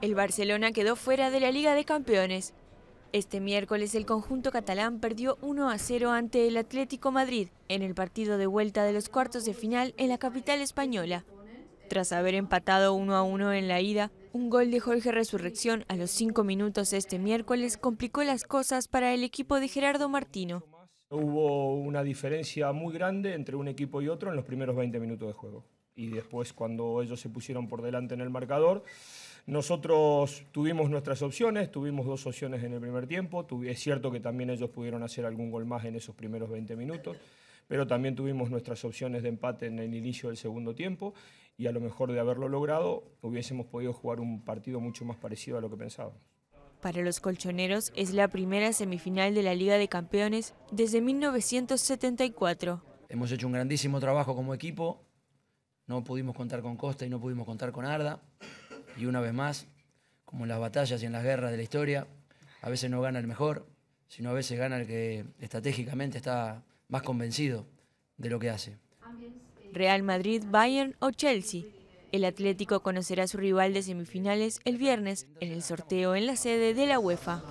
El Barcelona quedó fuera de la Liga de Campeones. Este miércoles el conjunto catalán perdió 1 a 0 ante el Atlético Madrid en el partido de vuelta de los cuartos de final en la capital española. Tras haber empatado 1 a 1 en la ida, un gol de Jorge Resurrección a los 5 minutos este miércoles complicó las cosas para el equipo de Gerardo Martino. Hubo una diferencia muy grande entre un equipo y otro en los primeros 20 minutos de juego. Y después cuando ellos se pusieron por delante en el marcador, nosotros tuvimos nuestras opciones, tuvimos dos opciones en el primer tiempo, es cierto que también ellos pudieron hacer algún gol más en esos primeros 20 minutos, pero también tuvimos nuestras opciones de empate en el inicio del segundo tiempo y a lo mejor de haberlo logrado hubiésemos podido jugar un partido mucho más parecido a lo que pensábamos. Para los colchoneros es la primera semifinal de la Liga de Campeones desde 1974. Hemos hecho un grandísimo trabajo como equipo, no pudimos contar con Costa y no pudimos contar con Arda. Y una vez más, como en las batallas y en las guerras de la historia, a veces no gana el mejor, sino a veces gana el que estratégicamente está más convencido de lo que hace. Real Madrid, Bayern o Chelsea. El Atlético conocerá a su rival de semifinales el viernes en el sorteo en la sede de la UEFA.